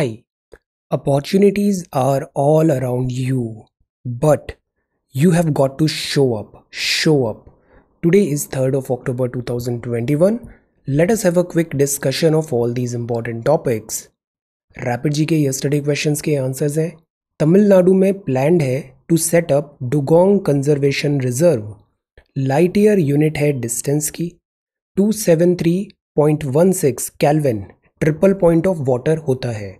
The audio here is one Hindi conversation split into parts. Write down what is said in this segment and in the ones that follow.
I opportunities are all around you but you have got to show up show up today is third of October two thousand twenty one let's have a quick discussion of all these important topics rapid G K yesterday question के आंसर्स हैं तमिलनाडु में प्लैंड है to set up dugong conservation reserve light year unit है डिस्टेंस की two seven three point one six kelvin triple point of water होता है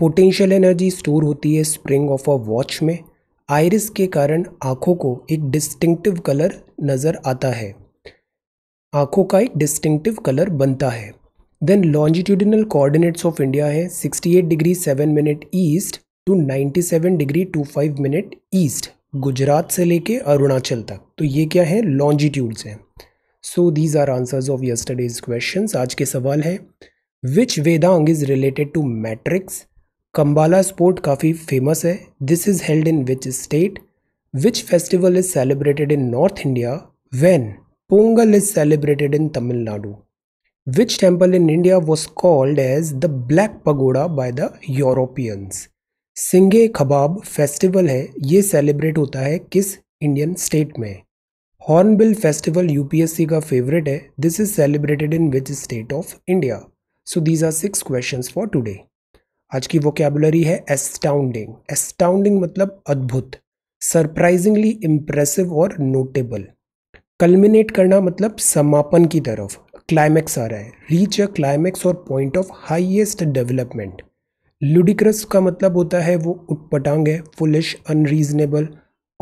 पोटेंशियल एनर्जी स्टोर होती है स्प्रिंग ऑफ अ वॉच में आयरिस के कारण आँखों को एक डिस्टिंक्टिव कलर नज़र आता है आँखों का एक डिस्टिंक्टिव कलर बनता है then longitudinal coordinates of India है 68 degree 7 minute east to 97 degree 25 minute east Gujarat से लेके अरुणाचल तक तो ये क्या है लॉन्जिट्यूड्स हैं so these are answers of yesterday's questions आज के सवाल है which Vedang is related to matrix Kambala sport काफ़ी फेमस है this is held in which state which festival is celebrated in north India when Pongal is celebrated in Tamil Nadu which temple in India was called as the black pagoda by the Europeans Singhe Khabab festival है ये सेलिब्रेट होता है किस इंडियन स्टेट में हॉर्नबिल फेस्टिवल यूपीएससी का फेवरेट है this is celebrated in which state of India so these are six question for today आज की वोकेबलरी है एस्टाउंडिंग एस्टाउंडिंग मतलब अद्भुत surprisingly impressive or notable culminate करना मतलब समापन की तरफ क्लाइमैक्स आ रहा है reach a climax or point of highest development ludicrous का मतलब होता है वो उटपटांग है foolish unreasonable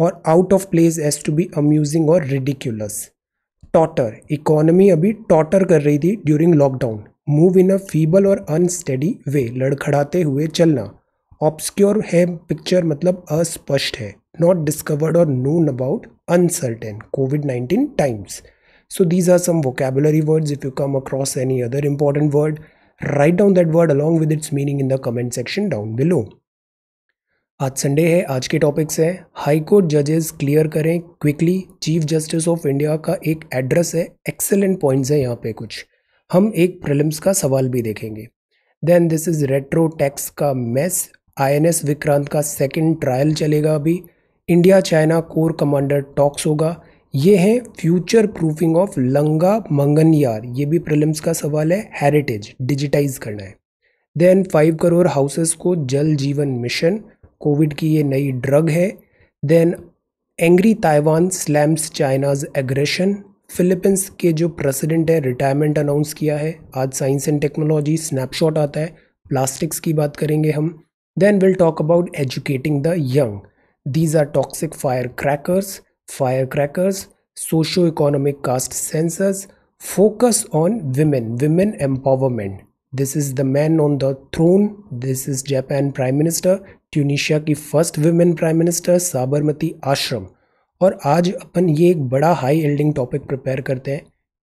or out of place as to be amusing और रिडिक्यूलस टॉटर इकोनॉमी अभी टॉटर कर रही थी during lockdown move in a feeble or unsteady way लड़खड़ाते हुए चलना ऑब्सक्योर है पिक्चर मतलब अस्पष्ट है not discovered or known about uncertain COVID nineteen times so these are some vocabulary words if you come across any other important word write down that word along with its meaning in the comment section down below आज संडे है आज के टॉपिक्स हैं हाई कोर्ट जजेस क्लियर करें quickly chief justice of India का एक एड्रेस है एक्सेलेंट पॉइंट्स है यहाँ पे कुछ हम एक प्रिलिम्स का सवाल भी देखेंगे then this is retro tax का मेस आईएनएस विक्रांत का सेकंड ट्रायल चलेगा अभी India China corps commander talks होगा ये है फ्यूचर प्रूफिंग ऑफ लंगा मंगनयार ये भी प्रिलिम्स का सवाल है हेरिटेज डिजिटाइज करना है देन फाइव करोड़ हाउसेस को जल जीवन मिशन कोविड की ये नई ड्रग है then angry Taiwan slams China's aggression Philippines के जो प्रेसिडेंट है रिटायरमेंट अनाउंस किया है आज साइंस एंड टेक्नोलॉजी स्नैपशॉट आता है प्लास्टिक्स की बात करेंगे हम then will talk about educating the young these are toxic fire crackers fire crackers socio economic caste census focus on women women empowerment this is the man on the throne this is Japan prime minister Tunisia की first women prime minister Sabarmati Ashram और आज अपन ये एक बड़ा हाई एल्डिंग टॉपिक प्रिपेयर करते हैं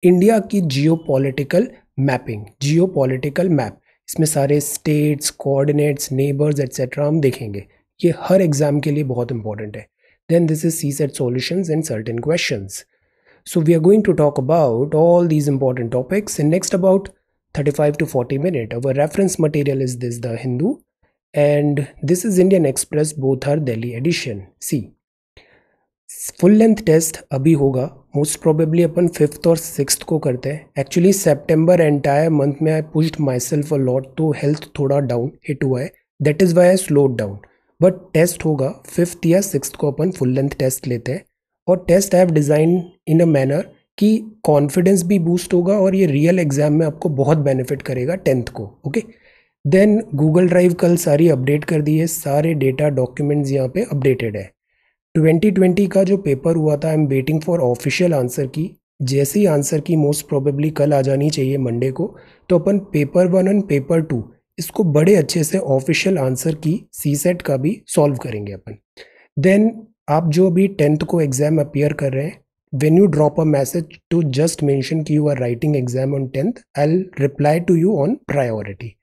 इंडिया की geo political mapping geo political map इसमें सारे स्टेट्स कोऑर्डिनेट्स नेबर्स एट्सेट्रा हम देखेंगे ये हर एग्जाम के लिए बहुत इंपॉर्टेंट है then this is C SAT solution and certain question so we are going to talk about all these important topics in next about 35 to 40 minute. Our reference material is this, the Hindu, and this is Indian Express both are Delhi edition C full length test अभी होगा मोस्ट प्रोबेबली अपन फिफ्थ और सिक्स को करते हैं एक्चुअली सेप्टेम्बर एंटायर मंथ में I pushed my self लॉट तो हेल्थ थोड़ा डाउन हिट हुआ है that is why I slow down but test होगा फिफ्थ या सिक्स को अपन फुल लेंथ टेस्ट लेते हैं और test I have design in a manner कि कॉन्फिडेंस भी बूस्ट होगा और ये रियल एग्जाम में आपको बहुत बेनिफिट करेगा टेंथ को ओके देन गूगल ड्राइव कल सारी अपडेट कर दी है सारे डेटा डॉक्यूमेंट्स यहाँ पे अपडेटेड है 2020 का जो पेपर हुआ था I am waiting for official answer key जैसे ही आंसर की मोस्ट प्रोबेबली कल आ जानी चाहिए मंडे को तो अपन paper one and paper two इसको बड़े अच्छे से ऑफिशियल आंसर की सी सेट का भी सॉल्व करेंगे अपन देन आप जो अभी टेंथ को एग्ज़ाम अपियर कर रहे हैं when you drop a message to just mention की you are writing exam on tenth I'll reply to you on priority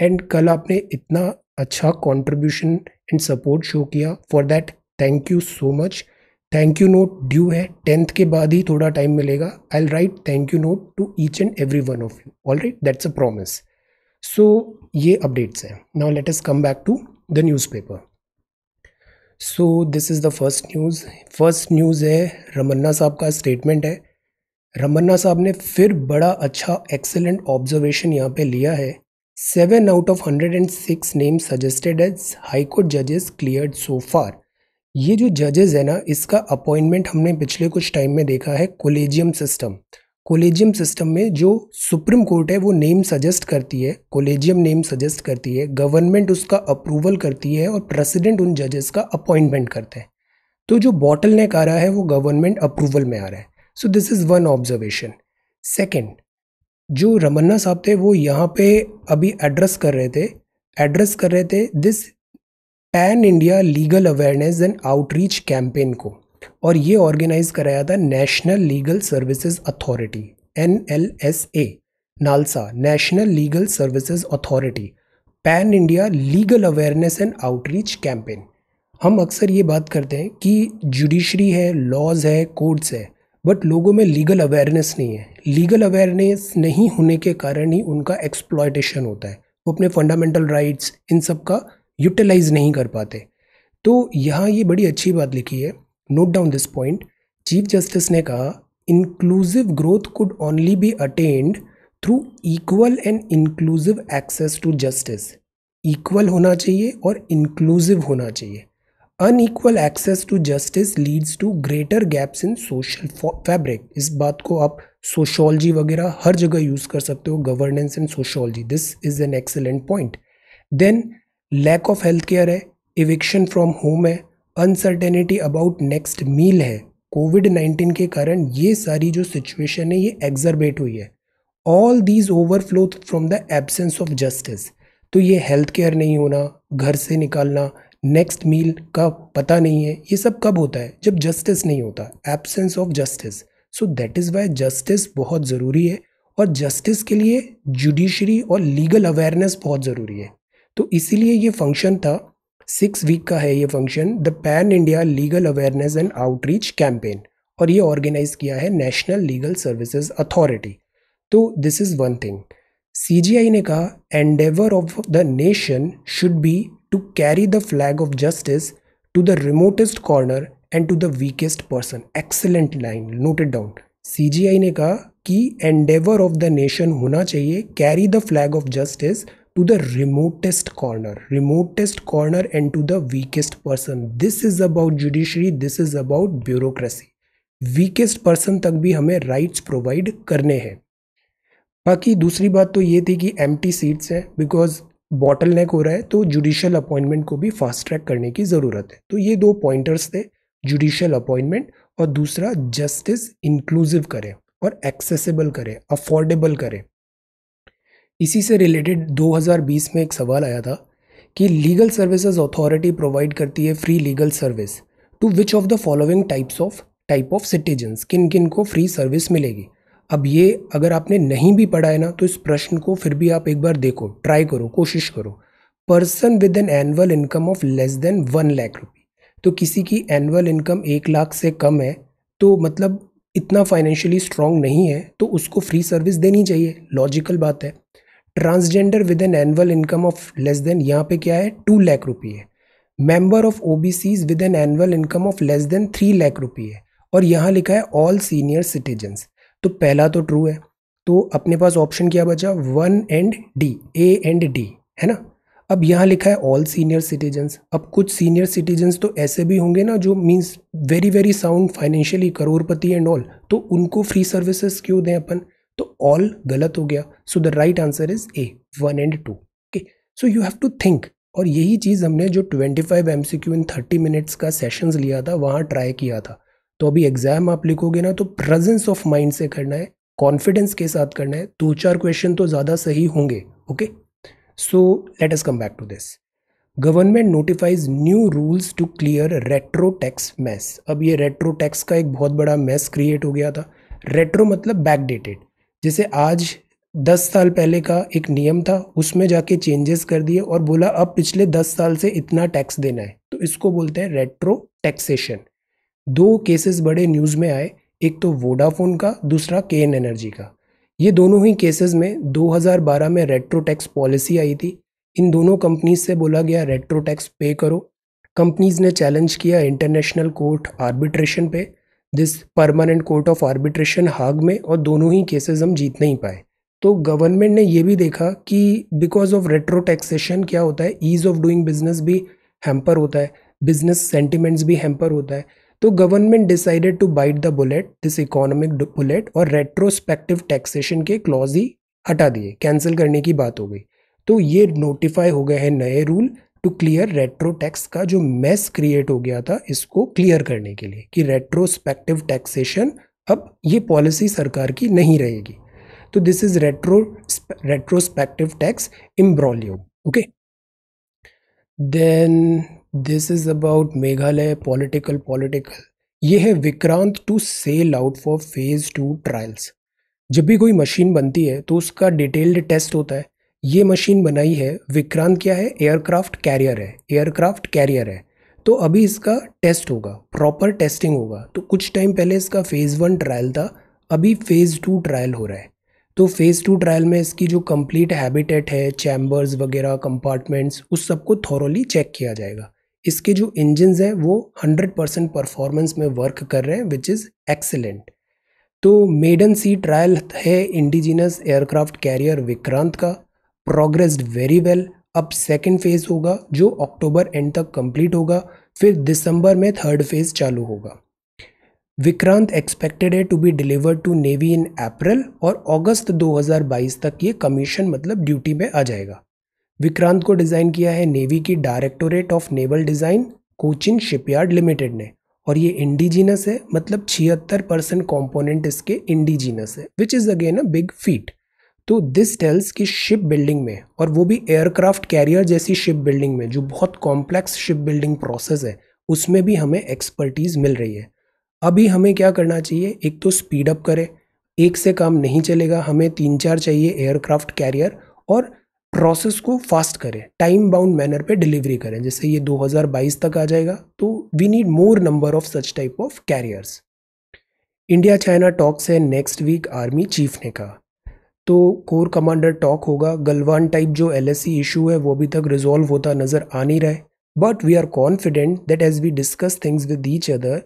and कल आपने इतना अच्छा कॉन्ट्रीब्यूशन एंड सपोर्ट शो किया for that thank you so much thank you note due है टेंथ के बाद ही थोड़ा टाइम मिलेगा I'll write thank you note to each and every one of you all right that's a promise so ये अपडेट्स हैं now let's come back to the newspaper so this is the first news first news है रमन्ना साहब का स्टेटमेंट है रमन्ना साहब ने फिर बड़ा अच्छा एक्सेलेंट ऑब्जर्वेशन यहाँ पे लिया है seven out of hundred and six name suggested as high court जजेस क्लियर सो फार ये जो जजेस है ना इसका अपॉइंटमेंट हमने पिछले कुछ टाइम में देखा है कोलेजियम सिस्टम कोलेजियम सिस्टम में जो सुप्रीम कोर्ट है वो नेम सजेस्ट करती है कोलेजियम नेम सजेस्ट करती है गवर्नमेंट उसका अप्रूवल करती है और प्रेसिडेंट उन जजेस का अपॉइंटमेंट करते हैं तो जो बॉटल नेक आ रहा है वो गवर्नमेंट अप्रूवल में आ रहा है so this is one observation second जो रमन्ना साहब थे वो यहाँ पे अभी एड्रेस कर रहे थे एड्रेस कर रहे थे this pan India legal awareness and outreach campaign को और ये ऑर्गेनाइज कराया था national legal services authority N L S A NALSA national legal services authority pan India legal awareness and outreach campaign हम अक्सर ये बात करते हैं कि जुडिशरी है लॉज है कोर्ट्स है बट लोगों में लीगल अवेयरनेस नहीं है लीगल अवेयरनेस नहीं होने के कारण ही उनका एक्सप्लॉयटेशन होता है वो अपने फंडामेंटल राइट्स इन सब का यूटिलाइज नहीं कर पाते तो यहाँ ये बड़ी अच्छी बात लिखी है note down this point chief justice ने कहा inclusive growth could only be attained through equal and inclusive access to justice equal होना चाहिए और इंक्लूसिव होना चाहिए unequal access to justice leads to greater gaps in social fabric इस बात को आप सोशोलॉजी वगैरह हर जगह यूज़ कर सकते हो governance and sociology this is an excellent point then lack of health care है इविक्शन फ्रॉम होम है अनसर्टेनिटी अबाउट नेक्स्ट मील है कोविड नाइन्टीन के कारण ये सारी जो सिचुएशन है ये एग्जर्बेट हुई है all these overflow from the absence of justice तो ये हेल्थ केयर नहीं होना घर से निकालना नेक्स्ट मील का पता नहीं है ये सब कब होता है जब जस्टिस नहीं होता absence of justice so that is why justice बहुत ज़रूरी है और जस्टिस के लिए जुडिशरी और लीगल अवेयरनेस बहुत ज़रूरी है तो इसीलिए ये फंक्शन था सिक्स वीक का है ये function the pan India legal awareness and outreach campaign और ये ऑर्गेनाइज किया है नेशनल लीगल सर्विसेज अथॉरिटी तो this is one thing C ने कहा endeavour of the nation should be to carry the flag of justice to the remotest corner and to the weakest person excellent line noted down C ने कहा कि एंडेवर ऑफ द नेशन होना चाहिए carry the flag of justice to the remotest corner remotest corner and to the weakest person this is about judiciary this is about bureaucracy weakest person तक भी हमें राइट्स प्रोवाइड करने हैं बाकी दूसरी बात तो ये थी कि एम सीट्स हैं बिकॉज बॉटल नेक हो रहा है तो जुडिशल अपॉइंटमेंट को भी फास्ट ट्रैक करने की ज़रूरत है तो ये दो पॉइंटर्स थे जुडिशियल अपॉइंटमेंट और दूसरा जस्टिस इंक्लूसिव करें और एक्सेसिबल करें अफोर्डेबल करें इसी से रिलेटेड 2020 में एक सवाल आया था कि लीगल सर्विसेज अथॉरिटी प्रोवाइड करती है free legal service to which of the following types of type of citizens किन किन को फ्री सर्विस मिलेगी अब ये अगर आपने नहीं भी पढ़ा है ना तो इस प्रश्न को फिर भी आप एक बार देखो ट्राई करो कोशिश करो person with an annual income of less than one lakh rupee तो किसी की एनुअल इनकम एक लाख से कम है तो मतलब इतना फाइनेंशियली स्ट्रांग नहीं है तो उसको फ्री सर्विस देनी चाहिए लॉजिकल बात है transgender with an annual income of less than यहाँ पे क्या है टू लैख रुपये है member of O B Cs with an annual income of less than three lakh रुपये है और यहाँ लिखा है ऑल सीनियर सिटीजन्स तो पहला तो ट्रू है तो अपने पास ऑप्शन क्या बचा one and D A and D है ना अब यहाँ लिखा है ऑल सीनियर सिटीजन्स अब कुछ सीनियर सिटीजन्स तो ऐसे भी होंगे ना जो means very very sound financially करोड़पति एंड ऑल तो उनको फ्री सर्विसेज क्यों दें अपन तो ऑल गलत हो गया so the right answer is A one and two okay so you have to think और यही चीज़ हमने जो 25 five M C Q in thirty minutes का सेशंस लिया था वहाँ ट्राई किया था तो अभी एग्ज़ाम आप लिखोगे ना तो प्रेजेंस ऑफ माइंड से करना है कॉन्फिडेंस के साथ करना है दो चार क्वेश्चन तो ज़्यादा सही होंगे okay so let us come back to this government notifies new rules to clear retro tax mess अब ये रेट्रो टैक्स का एक बहुत बड़ा मैस क्रिएट हो गया था रेट्रो मतलब बैकडेटेड जैसे आज दस साल पहले का एक नियम था उसमें जाके चेंजेस कर दिए और बोला अब पिछले दस साल से इतना टैक्स देना है तो इसको बोलते हैं रेट्रो टैक्सेशन दो केसेस बड़े न्यूज़ में आए एक तो वोडाफोन का दूसरा के एन एनर्जी का ये दोनों ही केसेस में 2012 में रेट्रो टैक्स पॉलिसी आई थी इन दोनों कंपनीज से बोला गया रेट्रो टैक्स पे करो कंपनीज ने चैलेंज किया इंटरनेशनल कोर्ट आर्बिट्रेशन पे this permanent court of arbitration Hague में और दोनों ही केसेस हम जीत नहीं पाए तो गवर्नमेंट ने यह भी देखा कि बिकॉज ऑफ रेट्रो टैक्सेशन क्या होता है ईज़ ऑफ डूइंग बिजनेस भी हैम्पर होता है बिजनेस सेंटिमेंट्स भी हैम्पर होता है तो government decided to bite the bullet this economic bullet और रेट्रोस्पेक्टिव टैक्सेशन के क्लॉज ही हटा दिए कैंसिल करने की बात हो गई तो ये नोटिफाई हो गए हैं नए rule to clear retro tax का जो मैस क्रिएट हो गया था इसको क्लियर करने के लिए कि रेट्रोस्पेक्टिव टैक्सेशन अब ये पॉलिसी सरकार की नहीं रहेगी तो this is retro retrospective tax imbroglio okay then this is about Meghalaya political political ये है Vikrant to sail out for phase two trials जब भी कोई मशीन बनती है तो उसका डिटेल्ड टेस्ट होता है ये मशीन बनाई है विक्रांत क्या है एयरक्राफ्ट कैरियर है एयरक्राफ्ट कैरियर है तो अभी इसका टेस्ट होगा प्रॉपर टेस्टिंग होगा तो कुछ टाइम पहले इसका फ़ेज़ वन ट्रायल था अभी फ़ेज़ टू ट्रायल हो रहा है तो फ़ेज़ टू ट्रायल में इसकी जो कंप्लीट हैबिटेट है चैम्बर्स वगैरह कंपार्टमेंट्स उस सबको थॉरली चेक किया जाएगा इसके जो इंजन्स हैं वो 100 परसेंट परफॉर्मेंस में वर्क कर रहे हैं विच इज़ एक्सेलेंट तो मेडन सी ट्रायल है इंडिजिनस एयरक्राफ्ट कैरियर विक्रांत का प्रोग्रेस्ड वेरी वेल अब सेकेंड फेज़ होगा जो अक्टूबर एंड तक कंप्लीट होगा फिर दिसंबर में थर्ड फेज़ चालू होगा विक्रांत एक्सपेक्टेड है to be delivered to navy in April और अगस्त 2022 तक ये कमीशन मतलब ड्यूटी में आ जाएगा विक्रांत को डिज़ाइन किया है नेवी की directorate of naval design Cochin shipyard limited ने और ये इंडिजिनस है मतलब छिहत्तर परसेंट कॉम्पोनेंट इसके इंडिजिनस है which is again a big feat तो दिस टेल्स कि शिप बिल्डिंग में और वो भी एयरक्राफ्ट कैरियर जैसी शिप बिल्डिंग में जो बहुत कॉम्प्लेक्स शिप बिल्डिंग प्रोसेस है उसमें भी हमें एक्सपर्टीज़ मिल रही है अभी हमें क्या करना चाहिए एक तो स्पीड अप करें एक से काम नहीं चलेगा हमें तीन चार चाहिए एयरक्राफ्ट कैरियर और प्रोसेस को फास्ट करें टाइम बाउंड मैनर पे डिलीवरी करें जैसे ये 2022 तक आ जाएगा तो we need more number of such type of carriers India China talks है नेक्स्ट वीक आर्मी चीफ ने कहा तो कोर कमांडर टॉक होगा गलवान टाइप जो एल एस इशू है वो अभी तक रिजॉल्व होता नज़र आ नहीं रहा है but we are confident that as we discuss things with each other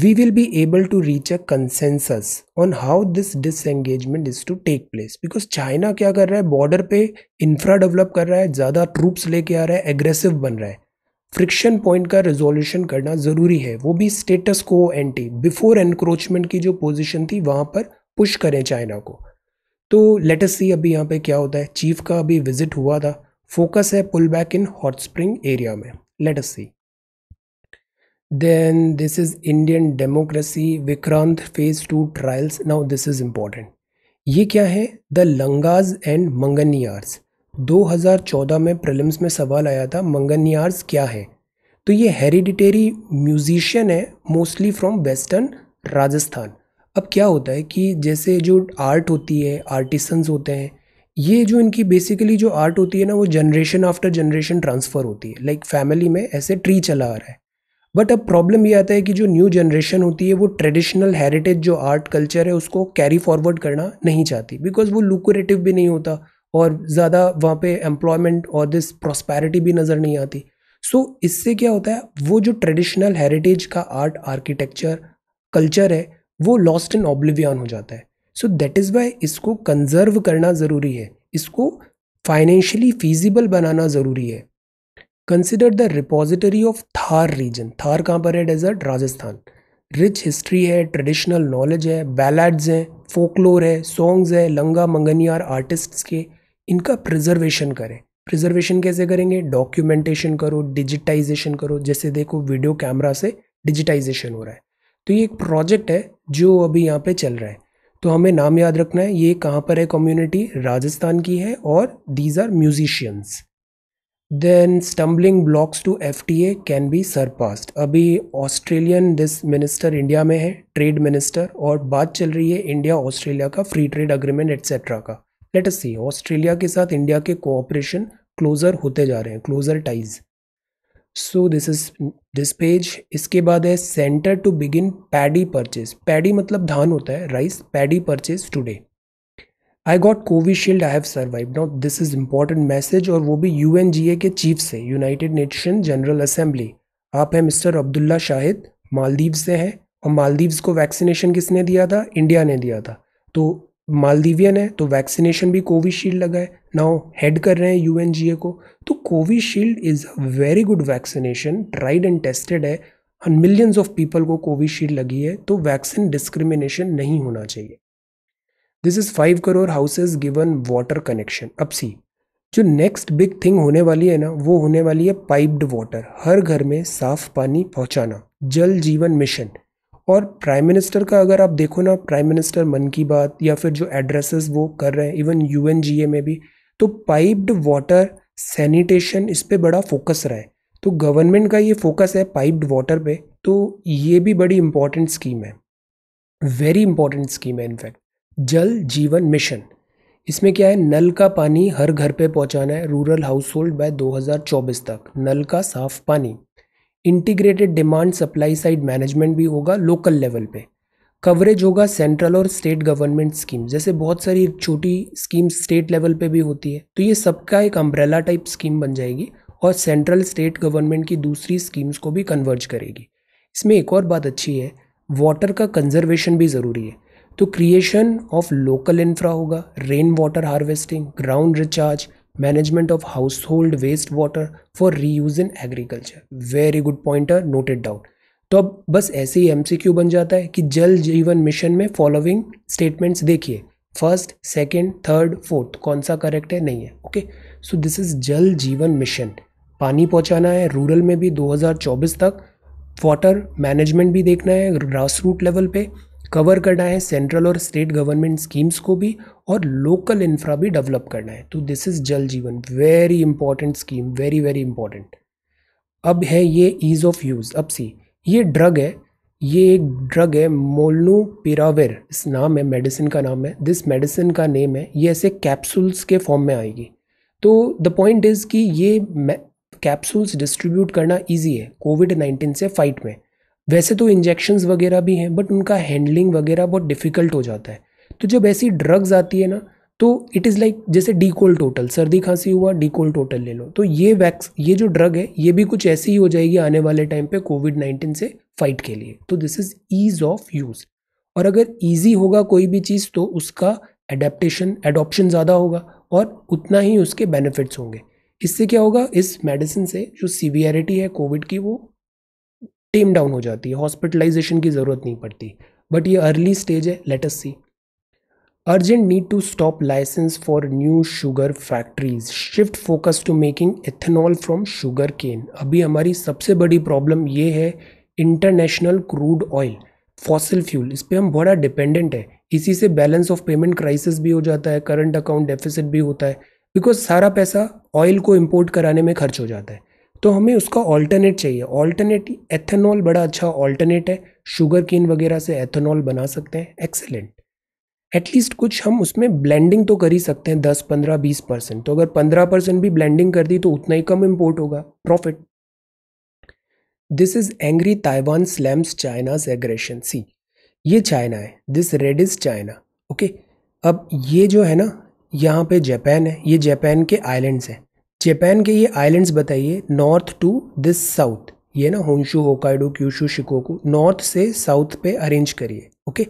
we will be able to reach a consensus on how this disengagement is to take place because China क्या कर रहा है बॉर्डर पे इंफ्रा डेवलप कर रहा है ज़्यादा ट्रूप्स लेके आ रहा है एग्रेसिव बन रहा है फ्रिक्शन पॉइंट का रिजोल्यूशन करना ज़रूरी है वो भी स्टेटस को एंटी बिफोर एनक्रोचमेंट की जो पोजिशन थी वहाँ पर पुश करें चाइना को तो लेटस सी अभी यहाँ पे क्या होता है चीफ का अभी विजिट हुआ था फोकस है pull back in hot spring area में let's see then this is Indian democracy Vikrant phase two trials now this is important ये क्या है द लंगाज एंड मंगनियार्स 2014 में प्रिलिम्स में सवाल आया था मंगनियार्स क्या है तो ये हेरिडिटेरी म्यूजिशियन है मोस्टली फ्रॉम वेस्टर्न राजस्थान अब क्या होता है कि जैसे जो आर्ट होती है आर्टिसंस होते हैं ये जो इनकी बेसिकली जो आर्ट होती है ना वो जनरेशन आफ्टर जनरेशन ट्रांसफ़र होती है लाइक like फैमिली में ऐसे ट्री चला आ रहा है बट अब प्रॉब्लम ये आता है कि जो न्यू जनरेशन होती है वो ट्रेडिशनल हेरिटेज जो आर्ट कल्चर है उसको कैरी फॉरवर्ड करना नहीं चाहती बिकॉज वो लुकोरेटिव भी नहीं होता और ज़्यादा वहाँ पे एम्प्लॉयमेंट और दिस प्रॉस्पैरिटी भी नज़र नहीं आती सो so, इससे क्या होता है वो जो ट्रेडिशनल हेरिटेज का आर्ट आर्किटेक्चर कल्चर है वो लॉस्ट इन ऑब्लिवियन हो जाता है सो दैट इज़ वाई इसको कंजर्व करना ज़रूरी है इसको फाइनेंशियली फीजिबल बनाना ज़रूरी है consider the repository of Thar region Thar कहाँ पर है डेजर्ट राजस्थान रिच हिस्ट्री है ट्रेडिशनल नॉलेज है बैलाड्स हैं फोकलोर है सॉन्ग्स है लंगा मंगनियार आर्टिस्ट्स के इनका प्रिजर्वेशन करें प्रिजर्वेशन कैसे करेंगे डॉक्यूमेंटेशन करो डिजिटाइजेशन करो जैसे देखो वीडियो कैमरा से डिजिटाइजेशन हो रहा है तो ये एक प्रोजेक्ट है जो अभी यहाँ पे चल रहा है तो हमें नाम याद रखना है ये कहाँ पर है कम्युनिटी राजस्थान की है और these are musicians then stumbling blocks to F T A can be surpassed अभी ऑस्ट्रेलियन दिस मिनिस्टर इंडिया में है ट्रेड मिनिस्टर और बात चल रही है इंडिया ऑस्ट्रेलिया का फ्री ट्रेड अग्रीमेंट एट्सेट्रा का लेट अस सी ऑस्ट्रेलिया के साथ इंडिया के कोऑपरेशन क्लोजर होते जा रहे हैं closer ties so this is this page इसके बाद है centre to begin paddy purchase paddy मतलब धान होता है rice paddy purchase today I got Covishield I have survive not this is important message और वो भी यू एन जी ए के चीफ से यूनाइटेड नेशन जनरल असेंबली आप हैं मिस्टर अब्दुल्ला शाहिद मालदीव से हैं और मालदीव्स को वैक्सीनेशन किसने दिया था इंडिया ने दिया था तो मालदीवियन है तो वैक्सीनेशन भी कोविशील्ड लगा है नाउ हेड कर रहे हैं यू को तो Covishield is a very good vaccination tried and tested है एंड मिलियंस ऑफ पीपल को कोविशील्ड लगी है तो वैक्सीन डिस्क्रिमिनेशन नहीं होना चाहिए this is five crore houses given water connection अब सी जो नेक्स्ट बिग थिंग होने वाली है ना वो होने वाली है पाइप्ड वाटर हर घर में साफ पानी पहुंचाना जल जीवन मिशन और प्राइम मिनिस्टर का अगर आप देखो ना प्राइम मिनिस्टर मन की बात या फिर जो एड्रेसेस वो कर रहे हैं इवन यू में भी तो पाइप्ड वाटर सैनिटेशन इस पर बड़ा फोकस रहा है तो गवर्नमेंट का ये फोकस है पाइप्ड वाटर पे तो ये भी बड़ी इम्पॉर्टेंट स्कीम है वेरी इंपॉर्टेंट स्कीम है इनफैक्ट जल जीवन मिशन इसमें क्या है नल का पानी हर घर पे पहुंचाना है रूरल हाउस होल्ड बाय 2024 तक नल का साफ पानी integrated demand supply side management भी होगा लोकल लेवल पे कवरेज होगा सेंट्रल और स्टेट गवर्नमेंट स्कीम जैसे बहुत सारी छोटी स्कीम स्टेट लेवल पे भी होती है तो ये सबका एक अम्ब्रेला टाइप स्कीम बन जाएगी और सेंट्रल स्टेट गवर्नमेंट की दूसरी स्कीम्स को भी कन्वर्ज करेगी इसमें एक और बात अच्छी है वाटर का कंजर्वेशन भी ज़रूरी है तो क्रिएशन ऑफ लोकल इंफ्रा होगा rain water harvesting ground recharge management of management of household wastewater for reuse in agriculture very good pointer noted down तो अब बस ऐसे ही एमसीक्यू बन जाता है कि जल जीवन मिशन में फॉलोइंग स्टेटमेंट्स देखिए फर्स्ट सेकेंड थर्ड फोर्थ कौन सा करेक्ट है नहीं है ओके सो दिस इज जल जीवन मिशन पानी पहुंचाना है रूरल में भी 2024 तक वाटर मैनेजमेंट भी देखना है ग्रास रूट लेवल पे कवर करना है सेंट्रल और स्टेट गवर्नमेंट स्कीम्स को भी और लोकल इंफ्रा भी डेवलप करना है तो this is Jal Jeevan very important scheme very very important अब है ये ईज़ ऑफ यूज़ अब सी ये ड्रग है ये एक ड्रग है मोलनू पिरावेर इस नाम है मेडिसिन का नाम है दिस मेडिसिन का नेम है ये ऐसे कैप्सूल्स के फॉर्म में आएगी तो द पॉइंट इज़ कि ये कैप्सूल्स डिस्ट्रीब्यूट करना इजी है कोविड नाइन्टीन से फाइट में वैसे तो इंजेक्शन्स वगैरह भी हैं बट उनका हैंडलिंग वगैरह बहुत डिफ़िकल्ट हो जाता है तो जब ऐसी ड्रग्स आती है ना तो इट इज़ लाइक जैसे डीकोल टोटल सर्दी खांसी हुआ डीकोल टोटल ले लो तो ये वैक्स ये जो ड्रग है ये भी कुछ ऐसी ही हो जाएगी आने वाले टाइम पे कोविड नाइन्टीन से फाइट के लिए तो this is ease of use और अगर ईजी होगा कोई भी चीज़ तो उसका एडेप्टन एडोप्शन ज़्यादा होगा और उतना ही उसके बेनिफिट्स होंगे इससे क्या होगा इस मेडिसिन से जो सीवियरिटी है कोविड की वो टेम डाउन हो जाती है हॉस्पिटलाइजेशन की ज़रूरत नहीं पड़ती बट ये अर्ली स्टेज है as see urgent need to stop licence for new sugar factories shift focus to making ethanol from sugarcane अभी हमारी सबसे बड़ी प्रॉब्लम ये है international crude oil fossil fuel इस पर हम बड़ा डिपेंडेंट है इसी से बैलेंस ऑफ पेमेंट क्राइसिस भी हो जाता है करंट अकाउंट डेफिसिट भी होता है बिकॉज सारा पैसा ऑयल को इम्पोर्ट कराने में खर्च हो जाता है तो हमें उसका ऑल्टरनेट चाहिए ऑल्टरनेट एथेनॉल बड़ा अच्छा ऑल्टरनेट है शुगर केन वगैरह से एथेनॉल बना सकते हैं एक्सेलेंट एटलीस्ट कुछ हम उसमें ब्लेंडिंग तो कर ही सकते हैं दस पंद्रह बीस परसेंट तो अगर पंद्रह परसेंट भी ब्लेंडिंग कर दी तो उतना ही कम इम्पोर्ट होगा profit this is angry Taiwan slams China's aggression see ये चाइना है this red is China okay अब ये जो है ना यहाँ पे जापान है ये जापान के आइलैंड्स हैं जापान के ये आइलैंड्स बताइए नॉर्थ टू दिस साउथ ये ना Honshu Hokkaido Kyushu Shikoku north से साउथ पे अरेंज करिए ओके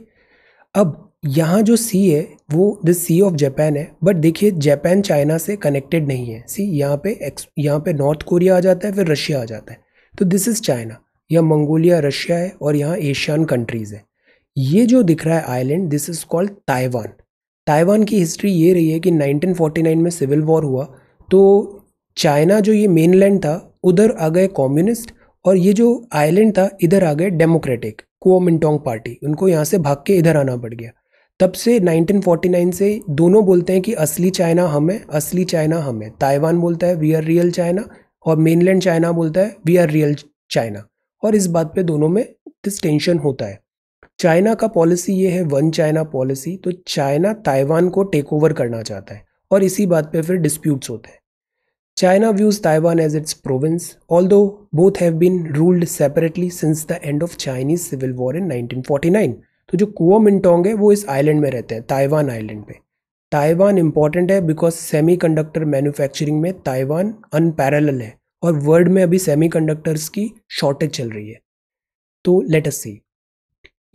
अब यहाँ जो सी है वो द सी ऑफ जापान है बट देखिए जापान चाइना से कनेक्टेड नहीं है सी यहाँ पे एक्स यहाँ पे नॉर्थ कोरिया आ जाता है फिर रशिया आ जाता है तो दिस इज़ चाइना यह मंगोलिया रशिया है और यहाँ एशियन कंट्रीज़ है ये जो दिख रहा है island this is called Taiwan Taiwan की हिस्ट्री ये रही है कि 1949 में सिविल वॉर हुआ तो चाइना जो ये मेनलैंड था उधर आ गए कम्युनिस्ट और ये जो आइलैंड था इधर आ गए डेमोक्रेटिक कुओमिंटोंग पार्टी उनको यहाँ से भाग के इधर आना पड़ गया तब से 1949 से दोनों बोलते हैं कि असली चाइना हम है असली चाइना हम है ताइवान बोलता है वी आर रियल चाइना और मेनलैंड चाइना बोलता है वी आर रियल चाइना और इस बात पे दोनों में दिस टेंशन होता है चाइना का पॉलिसी ये है वन चाइना पॉलिसी तो चाइना ताइवान को टेक ओवर करना चाहता है और इसी बात पे फिर डिस्प्यूट्स होते हैं China views Taiwan as its province, although both have been ruled separately since the end of Chinese Civil War in 1949. तो जो कुओ मिनटोंग है वो इस आइलैंड में रहते हैं ताइवान आइलैंड पे ताइवान इम्पॉर्टेंट है बिकॉज सेमी कंडक्टर मैन्युफैक्चरिंग में ताइवान अनपैरल है और वर्ल्ड में अभी सेमी कंडक्टर्स की शॉर्टेज चल रही है तो लेट अस सी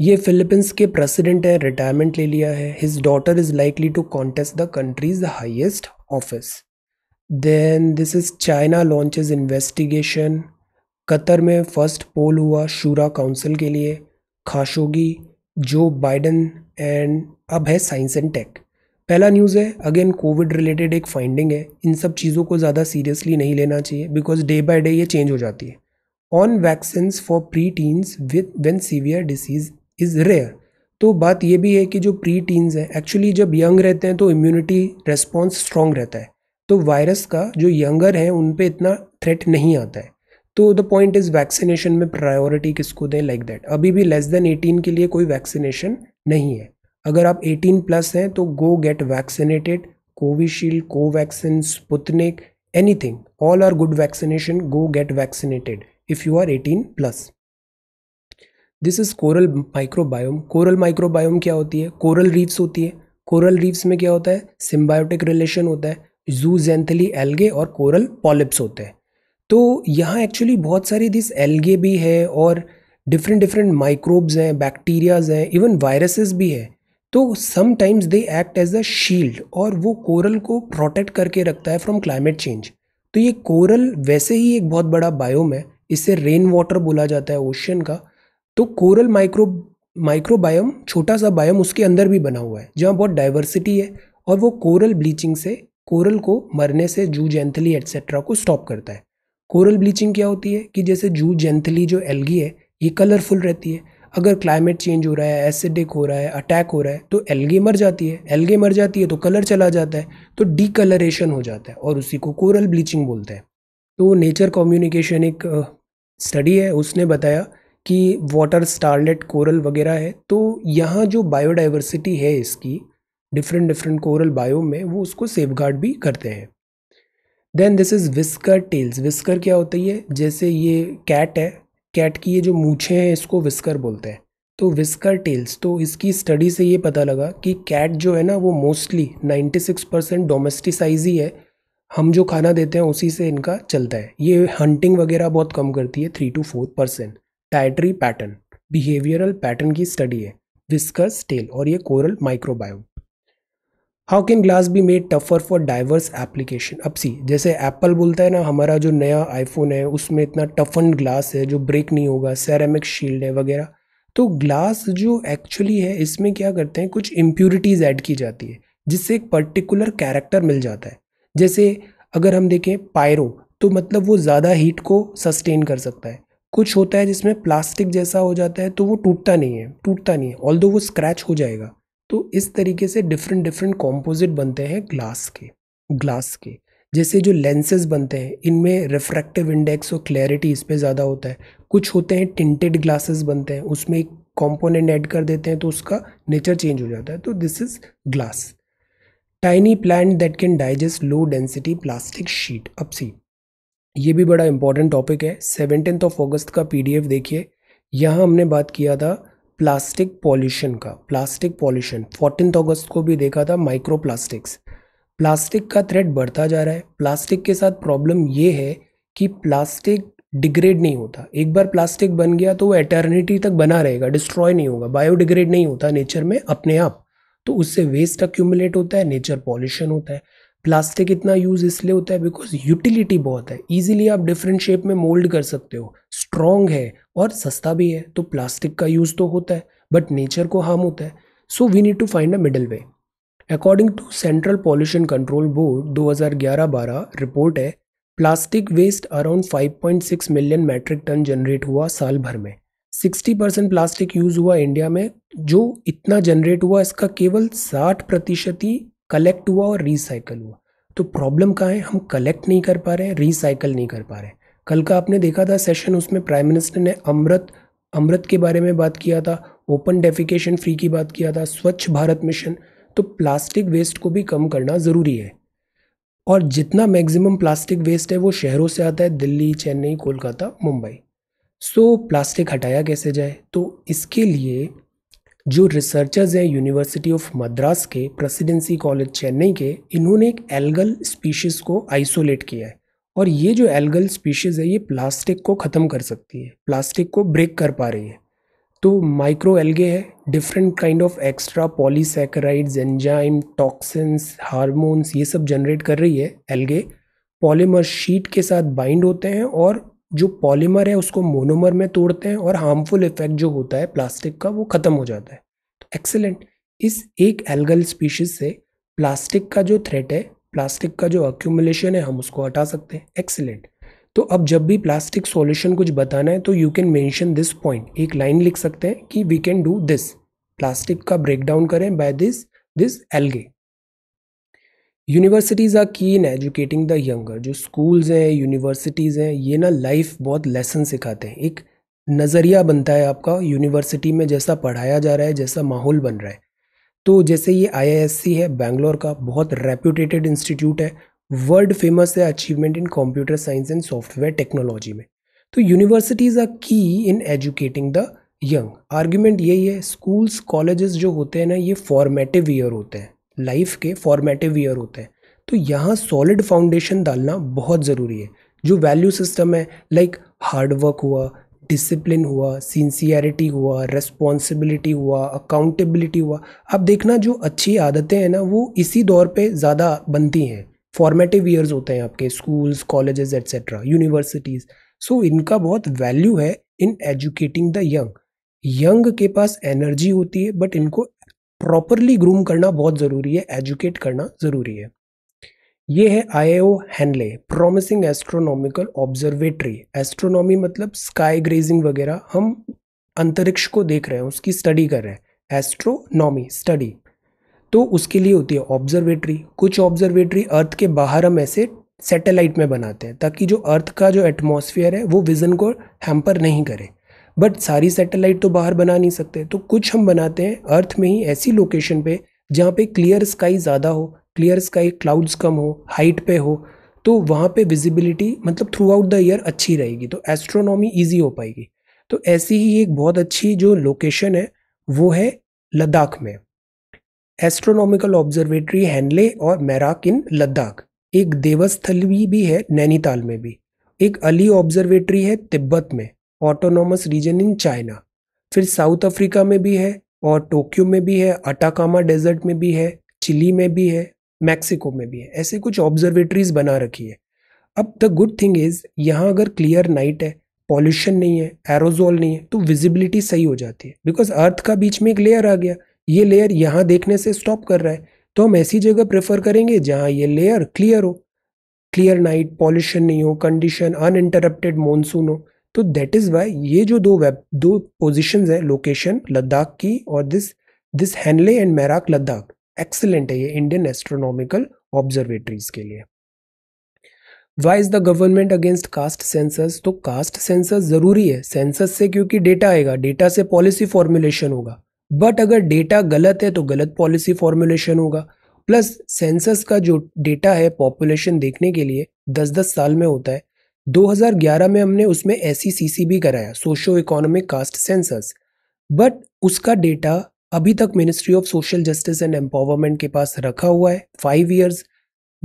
ये फिलीपींस के प्रेसिडेंट है रिटायरमेंट ले लिया है his daughter is likely to contest the country's the highest office then this is China launches investigation Qatar में फर्स्ट पोल हुआ शूरा काउंसिल के लिए खाशोगी जो बाइडन एंड अब है साइंस एंड टेक पहला न्यूज़ है अगेन कोविड रिलेटेड एक फाइंडिंग है इन सब चीज़ों को ज़्यादा सीरियसली नहीं लेना चाहिए बिकॉज डे बाय डे ये चेंज हो जाती है on vaccine for preteens with when severe disease is rare तो बात यह भी है कि जो प्री टीन्स हैं एक्चुअली जब यंग रहते हैं तो इम्यूनिटी रेस्पॉन्स स्ट्रॉन्ग रहता है तो वायरस का जो यंगर है उन पर इतना थ्रेट नहीं आता है तो द पॉइंट इज़ वैक्सीनेशन में प्रायोरिटी किसको दें लाइक दैट अभी भी लेस देन एटीन के लिए कोई वैक्सीनेशन नहीं है अगर आप एटीन प्लस हैं तो go get vaccinated Covishield Covaxin Sputnik anything all are good vaccination go get vaccinated if you are eighteen plus this is coral microbiome coral microbiome क्या होती है कोरल रीव्स होती है कोरल रीव्स में क्या होता है सिम्बायोटिक रिलेशन होता है जूजेंथली एल्गे और कोरल पॉलिप्स होते हैं तो यहाँ एक्चुअली बहुत सारी दिस एल्गे भी है और डिफरेंट डिफरेंट माइक्रोब्स हैं बैक्टीरियाज हैं इवन वायरसेस भी हैं तो sometimes they act as a shield और वो कोरल को प्रोटेक्ट करके रखता है फ्रॉम क्लाइमेट चेंज तो ये कोरल वैसे ही एक बहुत बड़ा बायोम है इसे रेन वाटर बोला जाता है ओशन का तो कोरल माइक्रो माइक्रोबायोम छोटा सा बायोम उसके अंदर भी बना हुआ है जहाँ बहुत डाइवर्सिटी है और वो कोरल ब्लीचिंग से कोरल को मरने से जू जेंथली एट्सेट्रा को स्टॉप करता है कोरल ब्लीचिंग क्या होती है कि जैसे जू जेंथली जो एल्गी है ये कलरफुल रहती है अगर क्लाइमेट चेंज हो रहा है एसिडिक हो रहा है अटैक हो रहा है तो एल्गी मर जाती है एल्गी मर जाती है तो कलर चला जाता है तो डीकलरेशन हो जाता है और उसी को कोरल ब्लीचिंग बोलते हैं तो नेचर कम्युनिकेशन एक स्टडी है उसने बताया कि वाटर स्टारलेट कोरल वगैरह है तो यहाँ जो बायोडाइवर्सिटी है इसकी डिफरेंट डिफरेंट कोरल बायो में वो उसको सेफ गार्ड भी करते हैं then this is whisker tails whisker क्या होती है जैसे ये कैट है कैट की ये जो मूछें हैं इसको विस्कर बोलते हैं तो विस्कर टेल्स तो इसकी स्टडी से ये पता लगा कि कैट जो है ना वो मोस्टली 96 परसेंट डोमेस्टिसाइज ही है हम जो खाना देते हैं उसी से इनका चलता है ये हंटिंग वगैरह बहुत कम करती है three two four percent dietary pattern behavioural pattern की स्टडी है विस्कर टेल और ये coral microbiome how can glass be made tougher for diverse application अब सी जैसे एप्पल बोलता है ना हमारा जो नया आईफोन है उसमें इतना टफन ग्लास है जो ब्रेक नहीं होगा सैरामिक शील्ड है वगैरह तो ग्लास जो एक्चुअली है इसमें क्या करते हैं कुछ इम्प्यूरिटीज़ ऐड की जाती है जिससे एक पर्टिकुलर कैरेक्टर मिल जाता है जैसे अगर हम देखें पायरो तो मतलब वो ज़्यादा हीट को सस्टेन कर सकता है कुछ होता है जिसमें प्लास्टिक जैसा हो जाता है तो वो टूटता नहीं है टूटता नहीं है ऑल वो स्क्रैच हो जाएगा तो इस तरीके से डिफरेंट डिफरेंट कॉम्पोजिट बनते हैं ग्लास के ग्लास के जैसे जो लेंसेज बनते हैं इनमें रिफ्रैक्टिव इंडेक्स और क्लैरिटी इस पर ज़्यादा होता है कुछ होते हैं टिंटेड ग्लासेस बनते हैं उसमें एक कॉम्पोनेंट ऐड कर देते हैं तो उसका नेचर चेंज हो जाता है तो this is glass tiny plant that can digest low density plastic sheet अब सी ये भी बड़ा इंपॉर्टेंट टॉपिक है सेवनटीन ऑफ अगस्त का पी देखिए यहाँ हमने बात किया था प्लास्टिक पॉल्यूशन का प्लास्टिक पॉल्यूशन फोर्टीन अगस्त को भी देखा था माइक्रो प्लास्टिक्स प्लास्टिक का थ्रेट बढ़ता जा रहा है प्लास्टिक के साथ प्रॉब्लम ये है कि प्लास्टिक डिग्रेड नहीं होता एक बार प्लास्टिक बन गया तो वो एटर्निटी तक बना रहेगा डिस्ट्रॉय नहीं होगा बायोडिग्रेड नहीं होता नेचर में अपने आप तो उससे वेस्ट अक्यूमुलेट होता है नेचर पॉल्यूशन होता है प्लास्टिक इतना यूज़ इसलिए होता है बिकॉज यूटिलिटी बहुत है ईजिली आप डिफरेंट शेप में मोल्ड कर सकते हो स्ट्रॉन्ग है और सस्ता भी है तो प्लास्टिक का यूज़ तो होता है बट नेचर को हार्म होता है so we need to find a middle way according to Central Pollution Control Board 2011-12 report है plastic waste around 5.6 million metric tonne generate हुआ साल भर में 60 परसेंट प्लास्टिक यूज़ हुआ इंडिया में जो इतना जनरेट हुआ इसका केवल 60 प्रतिशत ही कलेक्ट हुआ और रिसाइकल हुआ तो प्रॉब्लम कहाँ है हम कलेक्ट नहीं कर पा रहे हैं रिसाइकल नहीं कर पा रहे कल का आपने देखा था सेशन उसमें प्राइम मिनिस्टर ने अमृत अमृत के बारे में बात किया था ओपन डेफिकेशन फ्री की बात किया था स्वच्छ भारत मिशन तो प्लास्टिक वेस्ट को भी कम करना ज़रूरी है और जितना मैक्सिमम प्लास्टिक वेस्ट है वो शहरों से आता है Delhi Chennai Kolkata Mumbai so so, plastic हटाया कैसे जाए तो इसके लिए जो रिसर्चर्स हैं यूनिवर्सिटी ऑफ मद्रास के प्रेसिडेंसी कॉलेज चेन्नई के इन्होंने एक एल्गल स्पीशीज़ को आइसोलेट किया है और ये जो एल्गल स्पीशीज़ है ये प्लास्टिक को ख़त्म कर सकती है प्लास्टिक को ब्रेक कर पा रही है तो माइक्रो एल्गे है different kind of extra polysaccharides enzyme toxins hormones ये सब जनरेट कर रही है एल्गे पॉलीमर शीट के साथ बाइंड होते हैं और जो पॉलीमर है उसको मोनोमर में तोड़ते हैं और हार्मफुल इफेक्ट जो होता है प्लास्टिक का वो ख़त्म हो जाता है तो एक्सेलेंट इस एक एल्गल स्पीशीज से प्लास्टिक का जो थ्रेट है प्लास्टिक का जो अक्यूमुलेशन है हम उसको हटा सकते हैं एक्सेलेंट तो अब जब भी प्लास्टिक सॉल्यूशन कुछ बताना है तो you can mention this point एक लाइन लिख सकते हैं कि we can do this plastic का ब्रेक डाउन करें by this this algae universities are key in educating the younger जो स्कूल्स हैं यूनिवर्सिटीज़ हैं ये ना लाइफ बहुत लेसन सिखाते हैं एक नज़रिया बनता है आपका यूनिवर्सिटी में जैसा पढ़ाया जा रहा है जैसा माहौल बन रहा है तो जैसे ये आईआईएससी है बैंगलोर का बहुत रेप्यूटेटेड इंस्टीट्यूट है वर्ल्ड फेमस है achievement in computer science and software technology में तो universities are key in educating the young argument यही है स्कूल्स कॉलेजेस जो होते हैं ना ये फॉर्मेटिव ईयर होते हैं लाइफ के फॉर्मेटिव ईयर होते हैं तो यहाँ सॉलिड फाउंडेशन डालना बहुत ज़रूरी है जो वैल्यू सिस्टम है लाइक हार्डवर्क हुआ डिसिप्लिन हुआ सिंसियरिटी हुआ रेस्पॉन्सिबिलिटी हुआ अकाउंटेबिलिटी हुआ आप देखना जो अच्छी आदतें हैं ना वो इसी दौर पे ज़्यादा बनती हैं फॉर्मेटिव ईयर्स होते हैं आपके schools colleges etcetera universities so इनका बहुत वैल्यू है in educating the young young के पास एनर्जी होती है बट इनको प्रॉपरली ग्रूम करना बहुत ज़रूरी है एजुकेट करना ज़रूरी है ये है I O Hanle promising astronomical observatory astronomy मतलब स्काई ग्रेजिंग वगैरह हम अंतरिक्ष को देख रहे हैं उसकी स्टडी कर रहे हैं एस्ट्रोनॉमी स्टडी तो उसके लिए होती है ऑब्जर्वेटरी कुछ ऑब्जर्वेटरी अर्थ के बाहर हम ऐसे सैटेलाइट में बनाते हैं ताकि जो अर्थ का जो एटमोसफियर है वो विज़न को हैम्पर नहीं करें बट सारी सैटेलाइट तो बाहर बना नहीं सकते तो कुछ हम बनाते हैं अर्थ में ही ऐसी लोकेशन पे जहाँ पे क्लियर स्काई ज़्यादा हो क्लियर स्काई क्लाउड्स कम हो हाइट पे हो तो वहाँ पे विजिबिलिटी मतलब थ्रू आउट द ईयर अच्छी रहेगी तो एस्ट्रोनॉमी ईजी हो पाएगी तो ऐसी ही एक बहुत अच्छी जो लोकेशन है वो है लद्दाख में एस्ट्रोनॉमिकल ऑब्जर्वेटरी हैंडले और मैराक इन लद्दाख एक देवस्थल भी है नैनीताल में भी एक अली ऑब्जर्वेटरी है तिब्बत में ऑटोनोमस रीजन इन चाइना फिर साउथ अफ्रीका में भी है और टोक्यो में भी है अटाकामा डेजर्ट में भी है चिली में भी है मैक्सिको में भी है ऐसे कुछ ऑब्जर्वेटरीज बना रखी है अब द गुड थिंग इज़ यहाँ अगर क्लियर नाइट है पॉल्यूशन नहीं है एरोजोल नहीं है तो विजिबिलिटी सही हो जाती है बिकॉज अर्थ का बीच में एक लेयर आ गया ये लेयर यहाँ देखने से स्टॉप कर रहा है तो हम ऐसी जगह प्रेफर करेंगे जहाँ ये लेयर क्लियर हो क्लियर नाइट पॉल्यूशन नहीं हो कंडीशन अनइंटरप्टेड मानसून हो तो दैट इज़ वाई ये जो दो वेब दो पोजिशन है लोकेशन लद्दाख की और this this Hanle and Merak Ladakh excellent है ये इंडियन एस्ट्रोनॉमिकल ऑब्जर्वेटरीज के लिए why is the government against caste census तो कास्ट सेंसस ज़रूरी है सेंसस से क्योंकि डेटा आएगा डेटा से पॉलिसी फॉर्मुलेशन होगा बट अगर डेटा गलत है तो गलत पॉलिसी फॉर्मुलेशन होगा प्लस सेंसस का जो डेटा है पॉपुलेशन देखने के लिए दस दस साल में होता है 2011 में हमने उसमें एस सी भी कराया socio economic caste census but उसका डेटा अभी तक Ministry of Social Justice and Empowerment के पास रखा हुआ है फाइव ईयर्स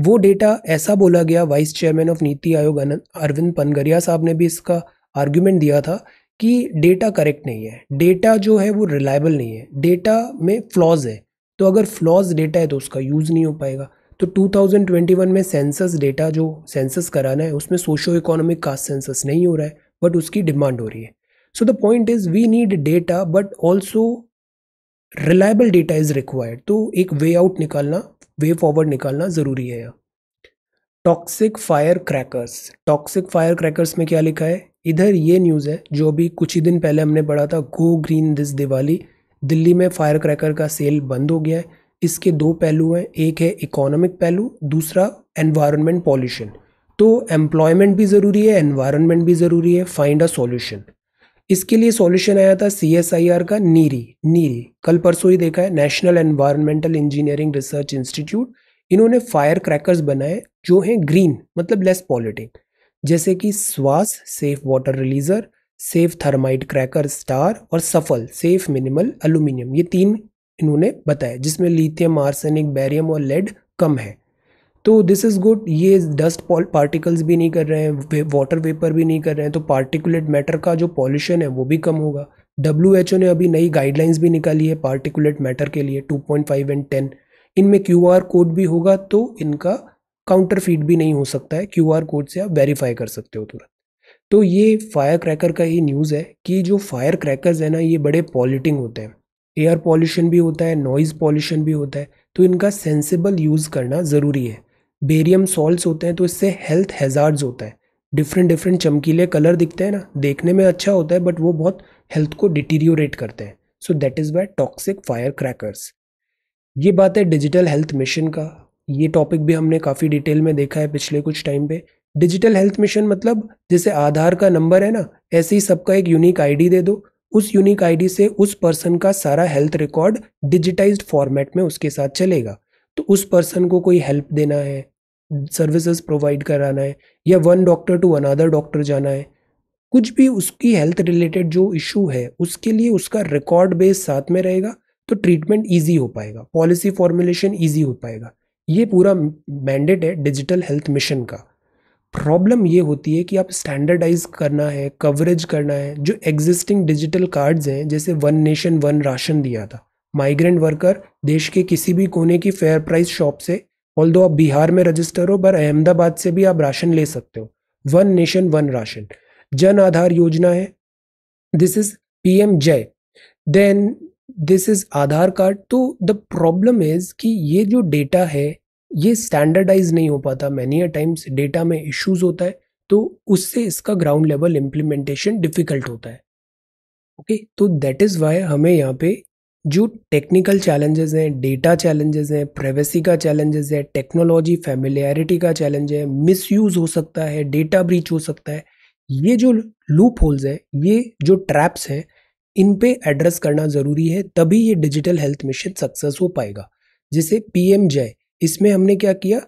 वो डेटा ऐसा बोला गया वाइस चेयरमैन ऑफ नीति आयोग अरविंद पनगरिया साहब ने भी इसका आर्ग्यूमेंट दिया था कि डेटा करेक्ट नहीं है डेटा जो है वो रिलायबल नहीं है डेटा में फ्लॉज है तो अगर फ्लॉज डेटा है तो उसका यूज़ नहीं हो पाएगा तो 2021 में सेंसस डेटा जो सेंसस कराना है उसमें सोशो इकोनॉमिक कास्ट सेंसस नहीं हो रहा है बट उसकी डिमांड हो रही है so the point is we need data but also reliable data is required तो एक वे आउट निकालना वे फॉरवर्ड निकालना ज़रूरी है यहाँ toxic fire crackers toxic fire crackers में क्या लिखा है इधर ये न्यूज़ है जो अभी कुछ ही दिन पहले हमने पढ़ा था go green this Diwali Delhi में फायर क्रैकर का सेल बंद हो गया है इसके दो पहलू हैं एक है इकोनॉमिक पहलू दूसरा एनवायरनमेंट पॉल्यूशन तो एम्प्लॉयमेंट भी ज़रूरी है एनवायरनमेंट भी ज़रूरी है फाइंड अ सॉल्यूशन इसके लिए सॉल्यूशन आया था सी एस आई आर का नीरी नीरी कल परसों ही देखा है National Environmental Engineering Research Institute इन्होंने फायर क्रैकर्स बनाए जो हैं ग्रीन मतलब लेस पॉल्यूटिंग जैसे कि Swas safe water releaser safe thermite cracker star और सफल सेफ मिनिमल अलूमिनियम ये तीन इन्होंने बताया जिसमें लिथियम आर्सेनिक बैरियम और लेड कम है तो दिस इज़ गुड ये डस्ट पार्टिकल्स भी नहीं कर रहे हैं वाटर वेपर भी नहीं कर रहे हैं तो पार्टिकुलेट मैटर का जो पॉल्यूशन है वो भी कम होगा डब्ल्यू एच ओ ने अभी नई गाइडलाइंस भी निकाली है पार्टिकुलेट मैटर के लिए 2.5 एंड टेन इनमें क्यू आर कोड भी होगा तो इनका काउंटर फीड भी नहीं हो सकता है क्यू आर कोड से आप वेरीफाई कर सकते हो तुरंत तो ये फायर क्रैकर का ही न्यूज़ है कि जो फायर क्रैकर्स है ना ये बड़े पॉलिटिंग होते हैं एयर पॉल्यूशन भी होता है नॉइज़ पॉल्यूशन भी होता है तो इनका सेंसेबल यूज़ करना ज़रूरी है बेरियम सॉल्ट्स होते हैं तो इससे हेल्थ हैज़ार्ड्स होता है डिफरेंट डिफरेंट चमकीले कलर दिखते हैं ना देखने में अच्छा होता है बट वो बहुत हेल्थ को डिटीरियोरेट करते हैं so that is why toxic fire crackers ये बात है डिजिटल हेल्थ मिशन का ये टॉपिक भी हमने काफ़ी डिटेल में देखा है पिछले कुछ टाइम पे डिजिटल हेल्थ मिशन मतलब जैसे आधार का नंबर है ना ऐसे ही सबका एक यूनिक आईडी दे दो उस यूनिक आईडी से उस पर्सन का सारा हेल्थ रिकॉर्ड डिजिटाइज्ड फॉर्मेट में उसके साथ चलेगा तो उस पर्सन को कोई हेल्प देना है सर्विसेज प्रोवाइड कराना है या one doctor to another doctor जाना है कुछ भी उसकी हेल्थ रिलेटेड जो इशू है उसके लिए उसका रिकॉर्ड बेस साथ में रहेगा तो ट्रीटमेंट ईजी हो पाएगा पॉलिसी फॉर्मुलेशन ईजी हो पाएगा ये पूरा मैंडेट है डिजिटल हेल्थ मिशन का प्रॉब्लम ये होती है कि आप स्टैंडर्डाइज करना है कवरेज करना है जो एग्जिस्टिंग डिजिटल कार्ड्स हैं जैसे वन नेशन वन राशन दिया था माइग्रेंट वर्कर देश के किसी भी कोने की फेयर प्राइस शॉप से ऑल आप बिहार में रजिस्टर हो पर अहमदाबाद से भी आप राशन ले सकते हो वन नेशन वन राशन जन आधार योजना है this is P M Jay then this is Aadhaar card तो द प्रॉब्लम इज कि ये जो डेटा है ये स्टैंडर्डाइज नहीं हो पाता मैनी अ टाइम्स डेटा में इश्यूज होता है तो उससे इसका ग्राउंड लेवल इम्प्लीमेंटेशन डिफिकल्ट होता है ओके okay? तो दैट इज़ वाई हमें यहाँ पे जो टेक्निकल चैलेंजेस हैं डेटा चैलेंजेस हैं प्राइवेसी का चैलेंजेस है टेक्नोलॉजी फेमिलियरिटी का चैलेंज है मिसयूज़ हो सकता है डेटा ब्रीच हो सकता है ये जो लूप होल्स हैं ये जो ट्रैप्स हैं इन पे एड्रेस करना ज़रूरी है तभी ये डिजिटल हेल्थ मिशन सक्सेस हो पाएगा जिसे पी एम जय इसमें हमने क्या किया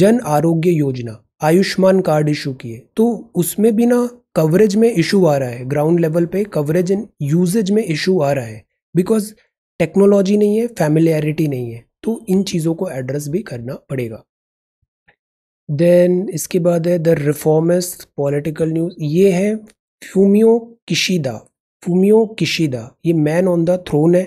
जन आरोग्य योजना आयुष्मान कार्ड इशू किए तो उसमें भी ना कवरेज में इशू आ रहा है ग्राउंड लेवल पे कवरेज एंड यूजेज में इशू आ रहा है बिकॉज टेक्नोलॉजी नहीं है फैमिलियरिटी नहीं है तो इन चीज़ों को एड्रेस भी करना पड़ेगा देन इसके बाद है द रिफॉर्मिस्ट पॉलिटिकल न्यूज़ ये है फ्यूमियो किशिदा फ्यूमियो किशिदा ये मैन ऑन द थ्रोन है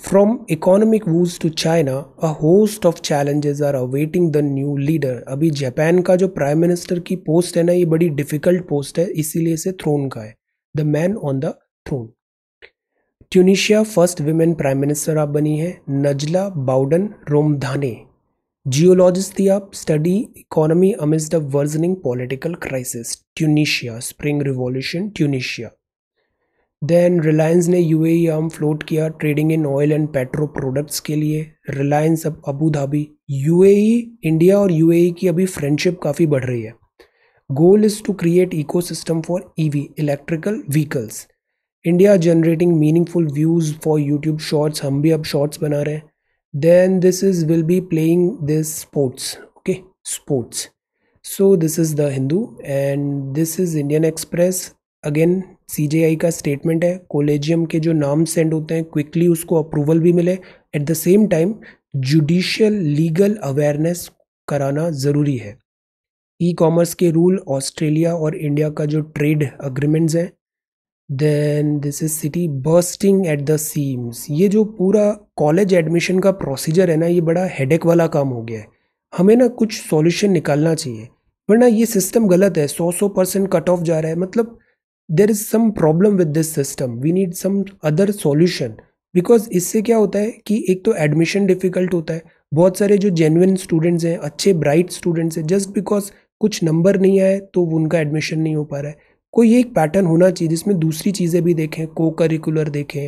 From economic woes to China, a host of challenges are awaiting the new leader. अभी जापान का जो प्राइम मिनिस्टर की पोस्ट है ना ये बड़ी डिफिकल्ट पोस्ट है इसीलिए इसे थ्रोन का है the man on the throne Tunisia first women prime minister आप बनी है नजला बाउडन रोमधाने जियोलॉजिस्ट थी आप study economy amid the worsening political crisis Tunisia spring revolution Tunisia then Reliance ने यू आर्म फ्लोट किया trading in oil and petro products के लिए रिलायंस अब अबू धाबी यू इंडिया और यू e की अभी फ्रेंडशिप काफ़ी बढ़ रही है goal is to create eco for E electrical vehicles India generating meaningful views for YouTube shorts हम भी अब शॉर्ट्स बना रहे हैं then this is will be playing this sports okay sports so this is the Hindu and this is Indian Express again I का स्टेटमेंट है कोलेजियम के जो नाम सेंड होते हैं क्विकली उसको अप्रूवल भी मिले at the same time judicial legal awareness कराना ज़रूरी है ई कॉमर्स के रूल ऑस्ट्रेलिया और इंडिया का जो ट्रेड अग्रीमेंट्स हैं then this is city bursting at the seams ये जो पूरा कॉलेज एडमिशन का प्रोसीजर है ना ये बड़ा हेडेक वाला काम हो गया है हमें ना कुछ सॉल्यूशन निकालना चाहिए वरना ये सिस्टम गलत है सौ सौ परसेंट कट ऑफ जा रहा है मतलब there is some problem with this system we need some other solution because इससे क्या होता है कि एक तो एडमिशन डिफ़िकल्ट होता है बहुत सारे जो जेन्यन स्टूडेंट्स हैं अच्छे ब्राइट स्टूडेंट्स हैं जस्ट बिकॉज कुछ नंबर नहीं आए तो उनका एडमिशन नहीं हो पा रहा है कोई एक पैटर्न होना चाहिए जिसमें दूसरी चीज़ें भी देखें को करिकुलर देखें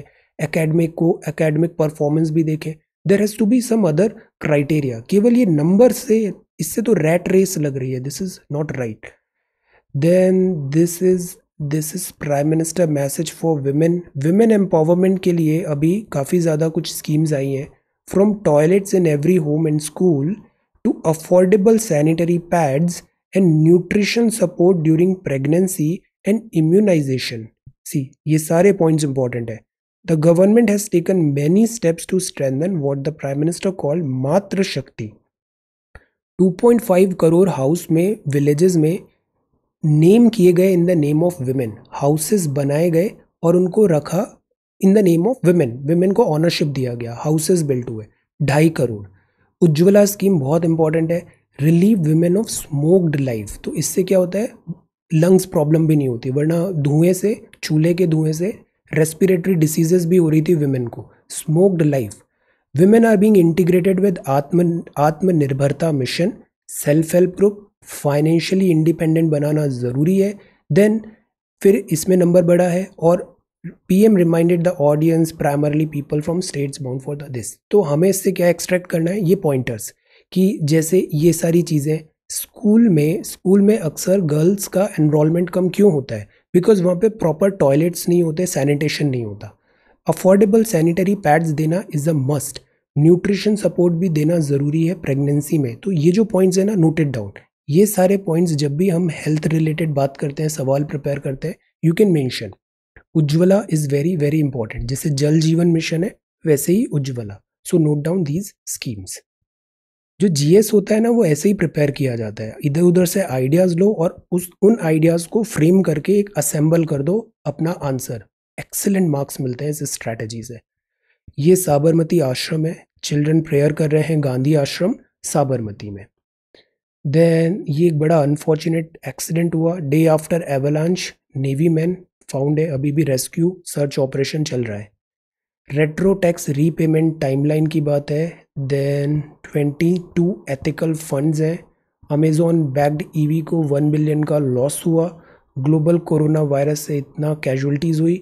एकेडमिक को एकेडमिक परफॉर्मेंस भी देखें there has to be some other criteria केवल ये नंबर से इससे तो रैट रेस लग रही है this is not right then this is this is prime minister message for women women empowerment के लिए अभी काफ़ी ज़्यादा कुछ स्कीम्स आई हैं from toilets in every home and school to affordable sanitary pads and nutrition support during pregnancy and immunisation see ये सारे पॉइंट्स इंपॉर्टेंट है the government has taken many steps to strengthen what the prime minister call to Shakti five crore house में विलेजेस में नेम किए गए in the name of women houses बनाए गए और उनको रखा in the name of women women को ऑनरशिप दिया गया हाउसेस बिल्ट हुए ढाई करोड़ उज्ज्वला स्कीम बहुत इंपॉर्टेंट है relieve women of smoked life तो इससे क्या होता है लंग्स प्रॉब्लम भी नहीं होती वरना धुएं से चूल्हे के धुएं से रेस्पिरेटरी डिसीजेस भी हो रही थी वेमेन को smoked life women are being integrated with आत्म आत्मनिर्भरता mission self help group financially independent बनाना ज़रूरी है देन फिर इसमें नंबर बड़ा है और P M reminded the audience primarily people from states bound for the this तो हमें इससे क्या एक्सट्रैक्ट करना है ये पॉइंटर्स कि जैसे ये सारी चीज़ें स्कूल में स्कूल में अक्सर गर्ल्स का एनरोलमेंट कम क्यों होता है बिकॉज वहाँ पे प्रॉपर टॉयलेट्स नहीं होते सैनिटेशन नहीं होता अफोर्डेबल सैनिटरी पैड्स देना is a must nutrition support भी देना ज़रूरी है प्रेगनेंसी में तो ये जो पॉइंट्स है ना नोटेड डाउन ये सारे पॉइंट्स जब भी हम हेल्थ रिलेटेड बात करते हैं सवाल प्रिपेयर करते हैं you can mention Ujjwala is very very important जैसे जल जीवन मिशन है वैसे ही Ujjwala so note down these schemes जो जीएस होता है ना वो ऐसे ही प्रिपेयर किया जाता है इधर उधर से आइडियाज़ लो और उस उन आइडियाज़ को फ्रेम करके एक असेंबल कर दो अपना आंसर एक्सेलेंट मार्क्स मिलते हैं इस स्ट्रैटेजी से ये साबरमती आश्रम है चिल्ड्रन प्रेयर कर रहे हैं गांधी आश्रम साबरमती में देन ये एक बड़ा अनफॉर्चुनेट एक्सीडेंट हुआ day after avalanche navy man found है अभी भी रेस्क्यू सर्च ऑपरेशन चल रहा है रेट्रो टैक्स रीपेमेंट टाइमलाइन की बात है then twenty two ethical funds हैं अमेजोन बैग्ड ईवी को वन बिलियन का लॉस हुआ ग्लोबल कोरोना वायरस से इतना कैजुअलिटीज़ हुई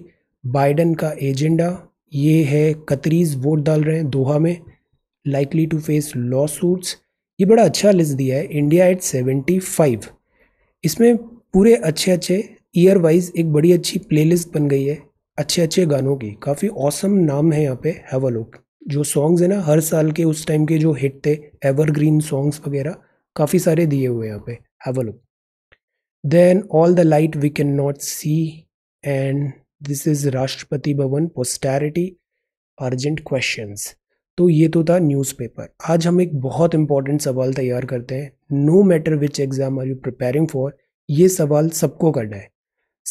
बाइडन का एजेंडा ये है कतरीज वोट डाल रहे हैं दोहा में likely to face lawsuits ये बड़ा अच्छा लिस्ट दिया है इंडिया एट सेवेंटी फाइव इसमें पूरे अच्छे अच्छे ईयर वाइज एक बड़ी अच्छी प्लेलिस्ट बन गई है अच्छे अच्छे गानों की काफ़ी औसम नाम है यहाँ पे हैव लुक जो सॉन्ग्स है ना हर साल के उस टाइम के जो हिट थे एवरग्रीन सॉन्ग्स वगैरह काफ़ी सारे दिए हुए यहाँ पे have look then all the light we can not see and this is Rashtrapati Bhavan पोस्टैरिटी urgent questions तो ये तो था न्यूज़पेपर आज हम एक बहुत इंपॉर्टेंट सवाल तैयार करते हैं no matter which exam are you preparing for ये सवाल सबको करना है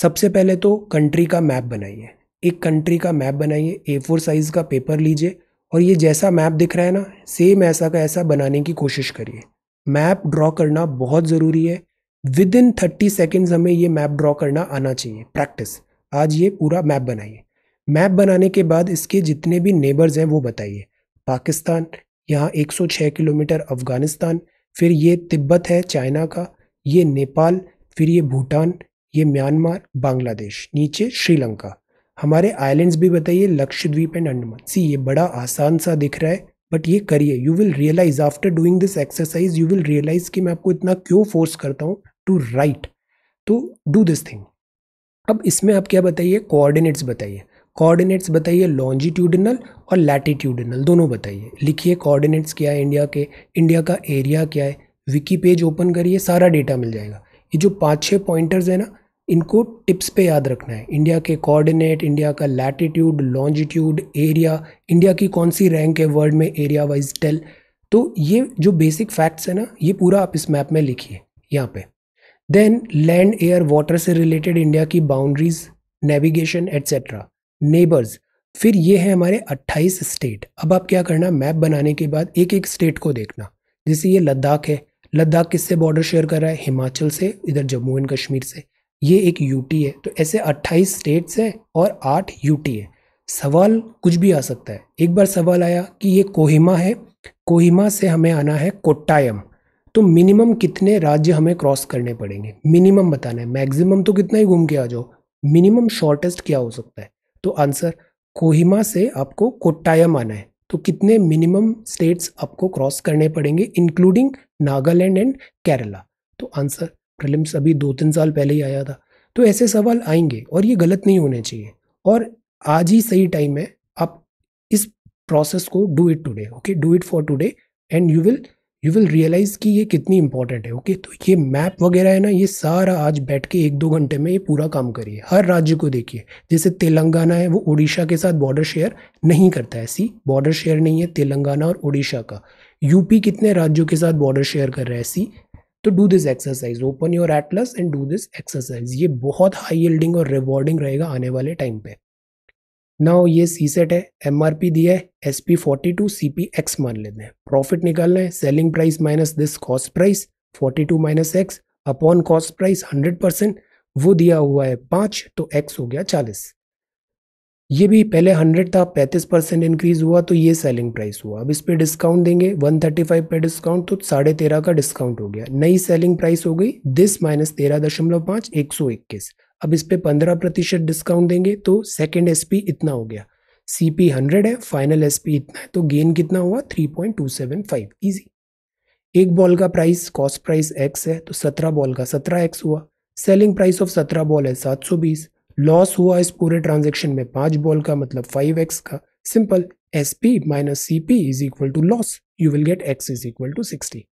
सबसे पहले तो कंट्री का मैप बनाइए एक कंट्री का मैप बनाइए ए फोर साइज़ का पेपर लीजिए और ये जैसा मैप दिख रहा है ना सेम ऐसा का ऐसा बनाने की कोशिश करिए मैप ड्रॉ करना बहुत ज़रूरी है विद इन थर्टी सेकेंड्स हमें ये मैप ड्रॉ करना आना चाहिए प्रैक्टिस आज ये पूरा मैप बनाइए मैप बनाने के बाद इसके जितने भी नेबर्स हैं वो बताइए पाकिस्तान यहाँ 106 किलोमीटर अफ़गानिस्तान फिर ये तिब्बत है चाइना का ये नेपाल फिर ये भूटान ये म्यांमार बांग्लादेश नीचे श्रीलंका हमारे आइलैंड्स भी बताइए लक्षद्वीप एंड अंडमान सी ये बड़ा आसान सा दिख रहा है बट ये करिए you will realise after doing this exercise you will realise कि मैं आपको इतना क्यों फोर्स करता हूँ to write to do this thing अब इसमें आप क्या बताइए कोऑर्डिनेट्स बताइए कोऑर्डिनेट्स बताइए लॉन्जिट्यूडिनल और लैटिट्यूडिनल दोनों बताइए लिखिए कोऑर्डिनेट्स क्या है इंडिया के इंडिया का एरिया क्या है विकी पेज ओपन करिए सारा डेटा मिल जाएगा ये जो पाँच छः पॉइंटर्स है ना इनको टिप्स पे याद रखना है इंडिया के कोऑर्डिनेट इंडिया का लैटिट्यूड लॉन्जिट्यूड एरिया इंडिया की कौन सी रैंक है वर्ल्ड में एरिया वाइज टेल तो ये जो बेसिक फैक्ट्स है ना ये पूरा आप इस मैप में लिखिए यहाँ पे देन लैंड एयर वाटर से रिलेटेड इंडिया की बाउंड्रीज नेविगेशन एट्सेट्रा नेबर्स फिर ये है हमारे 28 स्टेट अब आप क्या करना मैप बनाने के बाद एक एक स्टेट को देखना जैसे ये लद्दाख है लद्दाख किससे बॉर्डर शेयर कर रहा है हिमाचल से इधर जम्मू एंड कश्मीर से ये एक यूटी है तो ऐसे 28 स्टेट्स हैं और 8 यूटी है सवाल कुछ भी आ सकता है एक बार सवाल आया कि ये कोहिमा है कोहिमा से हमें आना है कोट्टायम तो मिनिमम कितने राज्य हमें क्रॉस करने पड़ेंगे मिनिमम बताना है मैक्सिमम तो कितना ही घूम के आ जाओ मिनिमम शॉर्टेस्ट क्या हो सकता है तो आंसर कोहिमा से आपको कोट्टायम आना है तो कितने मिनिमम स्टेट्स आपको क्रॉस करने पड़ेंगे इंक्लूडिंग नागालैंड एंड केरला तो आंसर प्रलिम्स अभी दो तीन साल पहले ही आया था तो ऐसे सवाल आएंगे और ये गलत नहीं होने चाहिए और आज ही सही टाइम है आप इस प्रोसेस को do it today okay do it for today and you will you will realise कि ये कितनी इंपॉर्टेंट है ओके तो ये मैप वगैरह है ना ये सारा आज बैठ के एक दो घंटे में ये पूरा काम करिए हर राज्य को देखिए जैसे तेलंगाना है वो उड़ीसा के साथ बॉर्डर शेयर नहीं करता है सी बॉर्डर शेयर नहीं है तेलंगाना और उड़ीसा का यूपी कितने राज्यों के साथ बॉर्डर शेयर कर रहा है सी तो do this exercise open your atlas and do this exercise ये बहुत हाई यील्डिंग और रिवॉर्डिंग रहेगा आने वाले टाइम पर ना ये सी सेट है एम आर पी दिया है S P forty two C P X मान लेते हैं प्रॉफिट निकालना है selling price minus this cost price forty two minus X upon cost price hundred percent वो दिया हुआ है पाँच तो एक्स हो गया चालीस ये भी पहले हंड्रेड था पैंतीस परसेंट इंक्रीज हुआ तो ये सेलिंग प्राइस हुआ अब इस पर डिस्काउंट देंगे वन थर्टी फाइव पर डिस्काउंट तो साढ़े तेरह का डिस्काउंट हो गया नई सेलिंग प्राइस हो गई दिस माइनस तेरह दशमलव पाँच एक सौ इक्कीस अब इस पर पंद्रह प्रतिशत डिस्काउंट देंगे तो सेकेंड एस इतना हो गया सी पी हंड्रेड है फाइनल एस पी इतना है तो गेन कितना हुआ three point two seven five easy एक बॉल का प्राइस कॉस्ट प्राइस एक्स है तो सत्रह बॉल का सत्रह एक्स हुआ सेलिंग प्राइस ऑफ सत्रह बॉल है सात सौ बीस लॉस हुआ इस पूरे ट्रांजेक्शन में पाँच बॉल का मतलब फाइव एक्स का simple S P minus C P is equal to loss you will get X is equal to sixty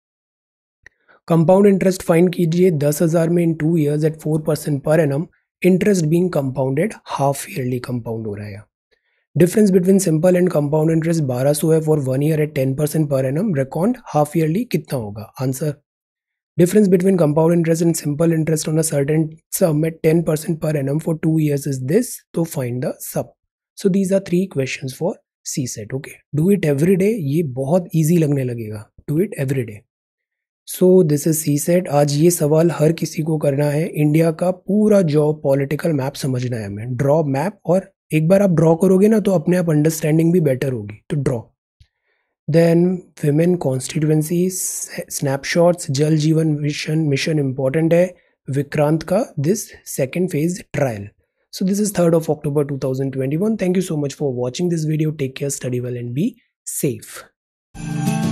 compound interest find कीजिए दस हज़ार में in two years at four percent पर annum interest being compounded half yearly compound हो रहा है difference between simple and compound interest 1200 है for one year at 10 percent पर annum reckoned half yearly कितना होगा answer difference between compound interest and simple interest on a certain sum at 10 percent पर annum for two years is this तो find the sum so these are three question for C set okay do it every day ये बहुत ईजी लगने लगेगा do it every day so this is C set आज ये सवाल हर किसी को करना है इंडिया का पूरा जॉब पॉलिटिकल मैप समझना है हमें ड्रॉ मैप और एक बार आप ड्रॉ करोगे ना तो अपने आप अंडरस्टैंडिंग भी बेटर होगी तो draw then women constituency snapshots Jal Jeevan mission mission important है विक्रांत का this second phase trial so this is third of October two thousand twenty one thank you so much for watching this video take care study well and be safe